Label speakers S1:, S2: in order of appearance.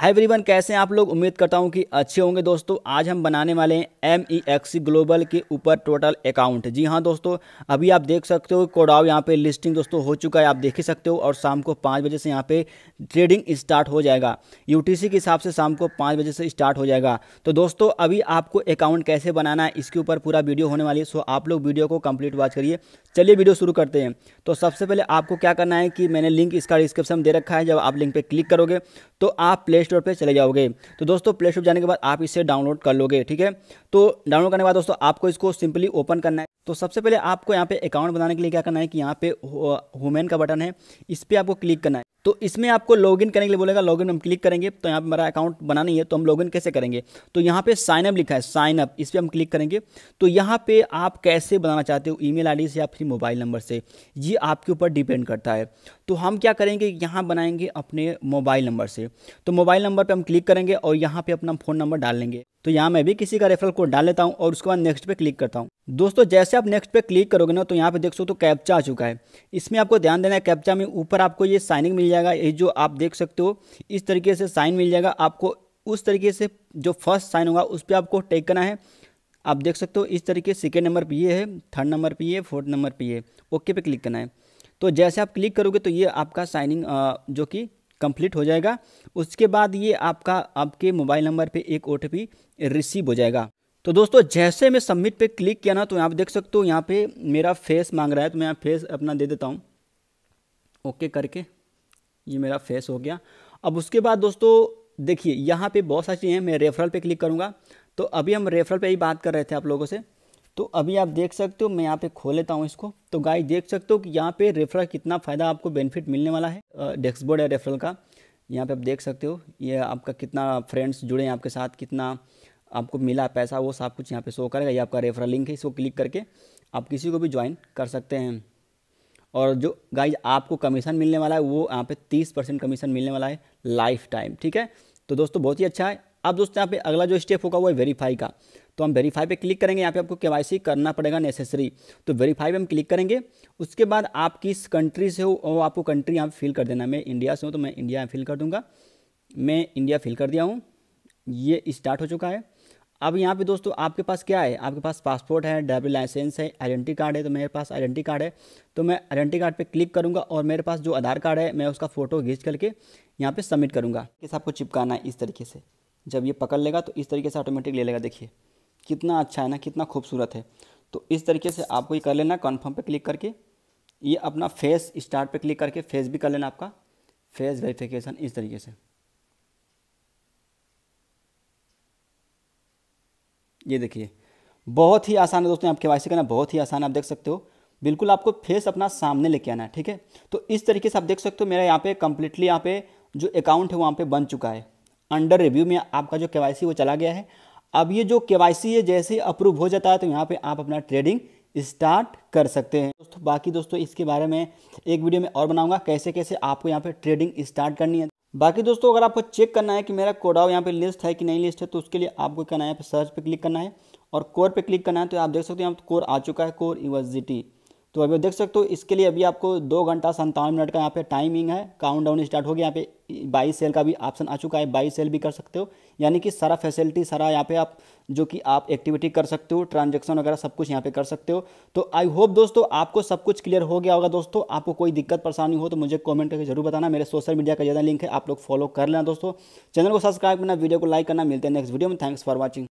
S1: hi everyone कैसे हैं आप लोग उम्मीद करता हूं कि अच्छे होंगे दोस्तों आज हम बनाने वाले हैं एम ई एक्स ग्लोबल के ऊपर टोटल अकाउंट जी हां दोस्तों अभी आप देख सकते हो कोडाव यहां पे लिस्टिंग दोस्तों हो चुका है आप देख ही सकते हो और शाम को पाँच बजे से यहां पे ट्रेडिंग स्टार्ट हो जाएगा यू के हिसाब से शाम को पाँच बजे से स्टार्ट हो जाएगा तो दोस्तों अभी आपको अकाउंट कैसे बनाना है इसके ऊपर पूरा वीडियो होने वाली है सो आप लोग वीडियो को कम्प्लीट वॉच करिए चलिए वीडियो शुरू करते हैं तो सबसे पहले आपको क्या करना है कि मैंने लिंक इसका डिस्क्रिप्शन दे रखा है जब आप लिंक पर क्लिक करोगे तो आप प्ले स्टोर पर चले जाओगे तो दोस्तों प्ले स्टोर जाने के बाद आप इसे डाउनलोड कर लोगे ठीक है तो डाउनलोड करने के बाद दोस्तों आपको इसको सिंपली ओपन करना है तो सबसे पहले आपको यहाँ पे अकाउंट बनाने के लिए क्या करना है कि यहाँ पे हुमेन का बटन है इस पर आपको क्लिक करना है तो इसमें आपको लॉगिन करने के लिए बोलेगा लॉगिन हम क्लिक करेंगे तो यहाँ पे मेरा अकाउंट बना नहीं है तो हम लॉगिन कैसे करेंगे तो यहाँ पे साइन अप लिखा है साइन अप इस पर हम क्लिक करेंगे तो यहाँ पे आप कैसे बनाना चाहते हो ईमेल आईडी से या फिर मोबाइल नंबर से ये आपके ऊपर डिपेंड करता है तो हम क्या करेंगे यहाँ बनाएंगे अपने मोबाइल नंबर से तो मोबाइल नंबर पर हम क्लिक करेंगे और यहाँ पर अपना फ़ोन नंबर डाल लेंगे तो यहाँ मैं भी किसी का रेफरल कोड डाल लेता हूँ और उसके बाद नेक्स्ट पे क्लिक करता हूँ दोस्तों जैसे आप नेक्स्ट पे क्लिक करोगे ना तो यहाँ पे देख सकते हो तो कैप्चा आ चुका है इसमें आपको ध्यान देना है कैप्चा में ऊपर आपको ये साइनिंग मिल जाएगा ये जो आप देख सकते हो इस तरीके से साइन मिल जाएगा आपको उस तरीके से जो फर्स्ट साइन होगा उस पर आपको टेक करना है आप देख सकते हो इस तरीके सेकेंड नंबर पर ये है थर्ड नंबर पर ये फोर्थ नंबर पर ये ओके पे क्लिक करना है तो जैसे आप क्लिक करोगे तो ये आपका साइनिंग जो कि कंप्लीट हो जाएगा उसके बाद ये आपका आपके मोबाइल नंबर पे एक ओ रिसीव हो जाएगा तो दोस्तों जैसे मैं सबमिट पे क्लिक किया ना तो यहाँ देख सकते हो यहाँ पे मेरा फेस मांग रहा है तो मैं यहाँ फेस अपना दे देता हूँ ओके करके ये मेरा फेस हो गया अब उसके बाद दोस्तों देखिए यहाँ पे बहुत सारी चीज़ें हैं मैं रेफरल पे क्लिक करूँगा तो अभी हम रेफरल पे ही बात कर रहे थे आप लोगों से तो अभी आप देख सकते हो मैं यहाँ पे खोल लेता हूँ इसको तो गाइस देख सकते हो कि यहाँ पे रेफरल कितना फ़ायदा आपको बेनिफिट मिलने वाला है डेस्कबोर्ड है रेफरल का यहाँ पे आप देख सकते हो ये आपका कितना फ्रेंड्स जुड़े हैं आपके साथ कितना आपको मिला पैसा वो सब कुछ यहाँ पे शो करेगा ये आपका रेफरल लिंक है इसको क्लिक करके आप किसी को भी ज्वाइन कर सकते हैं और जो गाइज आपको कमीशन मिलने वाला है वो यहाँ पर तीस परसेंट कमीशन मिलने वाला है लाइफ टाइम ठीक है तो दोस्तों बहुत ही अच्छा है अब दोस्तों यहाँ पे अगला जो स्टेप होगा वो है वेरीफाई का तो हम वेरीफाई पे क्लिक करेंगे यहाँ पे आपको के करना पड़ेगा नेसेसरी तो वेरीफाई पे हम क्लिक करेंगे उसके बाद आप किस कंट्री से हो आपको कंट्री यहाँ पे फिल कर देना मैं इंडिया से हूँ तो मैं इंडिया फिल कर दूँगा मैं इंडिया फिल कर दिया हूँ ये स्टार्ट हो चुका है अब यहाँ पे दोस्तों आपके पास क्या है आपके पास पासपोर्ट है ड्राइविंग लाइसेंस है आइडेंटी कार्ड है तो मेरे पास आइडेंटी कार्ड है तो मैं आइडेंटिटी कार्ड पे क्लिक करूँगा और मेरे पास जो आधार कार्ड है मैं उसका फ़ोटो खींच करके यहाँ पे सबमिट करूँगा कि आपको चिपकाना है इस तरीके से जब ये पकड़ लेगा तो इस तरीके से ऑटोमेटिक ले लेगा देखिए कितना अच्छा है ना कितना खूबसूरत है तो इस तरीके से आपको ये कर लेना कन्फर्म पर क्लिक करके ये अपना फेस स्टार्ट पर क्लिक करके फेस भी कर लेना आपका फेस वेरिफिकेशन इस तरीके से ये देखिए बहुत ही आसान है दोस्तों आपके के करना बहुत ही आसान है आप देख सकते हो बिल्कुल आपको फेस अपना सामने लेके आना है ठीक है तो इस तरीके से आप देख सकते हो मेरा यहाँ पे कम्प्लीटली यहाँ पे जो अकाउंट है वहाँ पे बन चुका है अंडर रिव्यू में आपका जो के वो चला गया है अब ये जो के है जैसे अप्रूव हो जाता है तो यहाँ पे आप अपना ट्रेडिंग स्टार्ट कर सकते हैं दोस्तों बाकी दोस्तों इसके बारे में एक वीडियो में और बनाऊंगा कैसे कैसे आपको यहाँ पे ट्रेडिंग स्टार्ट करनी है बाकी दोस्तों अगर आपको चेक करना है कि मेरा कोडाव यहाँ पे लिस्ट है कि नहीं लिस्ट है तो उसके लिए आपको करना है यहाँ पे सर्च पे क्लिक करना है और कोर पे क्लिक करना है तो आप देख सकते हैं यहाँ कोर आ चुका है कोर यूनिवर्सिटी तो अभी देख सकते हो इसके लिए अभी आपको दो घंटा संतावन मिनट का यहाँ पे टाइमिंग है काउंट डाउन स्टार्ट हो गया यहाँ पे बाई सेल का भी ऑप्शन आ चुका है बाई सेल भी कर सकते हो यानी कि सारा फैसिलिटी सारा यहाँ पे आप जो कि आप एक्टिविटी कर सकते हो ट्रांजेक्शन वगैरह सब कुछ यहाँ पे कर सकते हो तो आई होप दोस्तों आपको सब कुछ क्लियर हो गया होगा दोस्तों आपको कोई दिक्कत परेशानी हो तो मुझे कॉमेंट करके जरूर बताना मेरे सोशल मीडिया का ज़्यादा लिंक है आप लोग फॉलो कर लेना दोस्तों चैनल को सब्सक्राइब करना वीडियो को लाइक करना मिलते हैं नेक्स्ट वीडियो में थैंक्स फॉर वॉचिंग